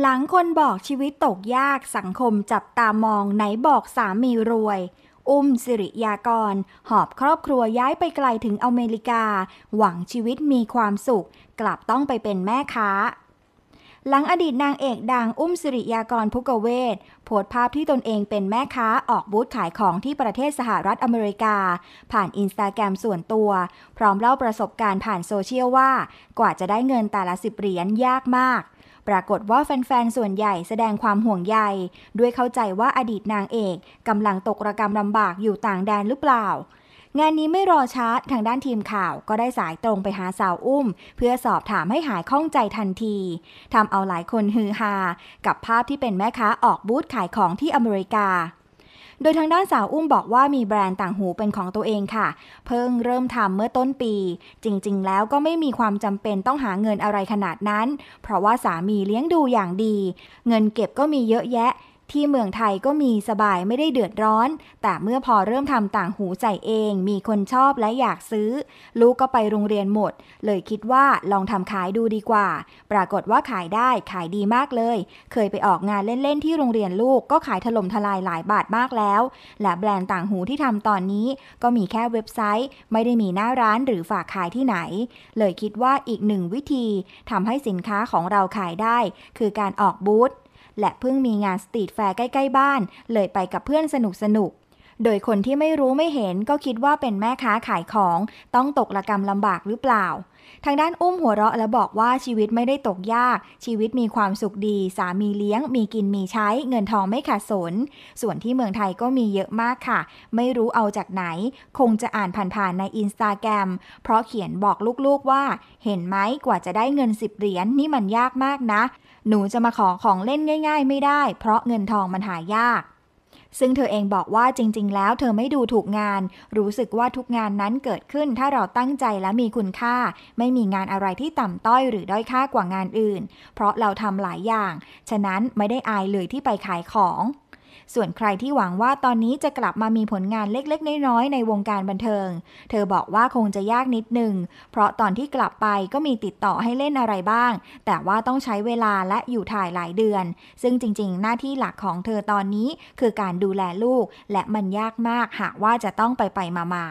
หลังคนบอกชีวิตตกยากสังคมจับตามอง ไหนบอกสามีรวย อุ้มสิริยากร หอบครอบครัวย้ายไปไกลถึงอเมริกา หวังชีวิตมีความสุข กลับต้องไปเป็นแม่ค้า หลังอดีตนางเอกดังอุ้มสิริยากรพุกเวศโพสภาพที่ตนเองเป็นแม่ค้าออกบูธขายของที่ประเทศสหรัฐอเมริกา ผ่านอินสตาแกรมส่วนตัว พร้อมเล่าประสบการณ์ผ่านโซเชียลว่า กว่าจะได้เงินแต่ละสิบเหรียญยากมากปรากฏว่าแฟนๆ ส่วนใหญ่แสดงความห่วงใยด้วยเข้าใจว่าอดีตนางเอกกำลังตกระกรรมลำบากอยู่ต่างแดนหรือเปล่า งานนี้ไม่รอช้าทางด้านทีมข่าวก็ได้สายตรงไปหาสาวอุ้ม เพื่อสอบถามให้หายข้องใจทันทีทำเอาหลายคนฮือฮากับภาพที่เป็นแม่ค้าออกบูธขายของที่อเมริกาโดยทางด้านสาวอุ้มบอกว่ามีแบรนด์ต่างหูเป็นของตัวเองค่ะ เพิ่งเริ่มทำเมื่อต้นปี จริงๆแล้วก็ไม่มีความจำเป็นต้องหาเงินอะไรขนาดนั้น เพราะว่าสามีเลี้ยงดูอย่างดี เงินเก็บก็มีเยอะแยะที่เมืองไทยก็มีสบายไม่ได้เดือดร้อน แต่เมื่อพอเริ่มทำต่างหูใส่เอง มีคนชอบและอยากซื้อ ลูกก็ไปโรงเรียนหมด เลยคิดว่าลองทำขายดูดีกว่า ปรากฏว่าขายได้ขายดีมากเลย เคยไปออกงานเล่นๆ ที่โรงเรียนลูกก็ขายถล่มทลายหลายบาทมากแล้ว และแบรนด์ต่างหูที่ทำตอนนี้ก็มีแค่เว็บไซต์ ไม่ได้มีหน้าร้านหรือฝากขายที่ไหน เลยคิดว่าอีกหนึ่งวิธีทำให้สินค้าของเราขายได้คือการออกบูธและเพิ่งมีงานสตรีทแฟร์ใกล้ๆบ้าน เลยไปกับเพื่อนสนุกสนุกโดยคนที่ไม่รู้ไม่เห็นก็คิดว่าเป็นแม่ค้าขายของต้องตกละกรรมลำบากหรือเปล่า ทางด้านอุ้มหัวเราะและบอกว่าชีวิตไม่ได้ตกยาก ชีวิตมีความสุขดี สามีเลี้ยง มีกินมีใช้ เงินทองไม่ขาดสน ส่วนที่เมืองไทยก็มีเยอะมากค่ะ ไม่รู้เอาจากไหน คงจะอ่านผ่านๆในอินสตาแกรมเพราะเขียนบอกลูกๆว่า เห็นไหมกว่าจะได้เงินสิบเหรียญนนี่มันยากมากนะ หนูจะมาขอของเล่นง่าย ๆ ไม่ได้ เพราะเงินทองมันหายากซึ่งเธอเองบอกว่าจริงๆ แล้วเธอไม่ดูถูกงาน รู้สึกว่าทุกงานนั้นเกิดขึ้นถ้าเราตั้งใจและมีคุณค่า ไม่มีงานอะไรที่ต่ำต้อยหรือด้อยค่ากว่างานอื่น เพราะเราทำหลายอย่าง ฉะนั้นไม่ได้อายเลยที่ไปขายของส่วนใครที่หวังว่าตอนนี้จะกลับมามีผลงานเล็กๆ น้อยๆ ในวงการบันเทิง เธอบอกว่าคงจะยากนิดหนึ่ง เพราะตอนที่กลับไปก็มีติดต่อให้เล่นอะไรบ้าง แต่ว่าต้องใช้เวลาและอยู่ถ่ายหลายเดือน ซึ่งจริงๆหน้าที่หลักของเธอตอนนี้คือการดูแลลูก และมันยากมากหากว่าจะต้องไปไปมามา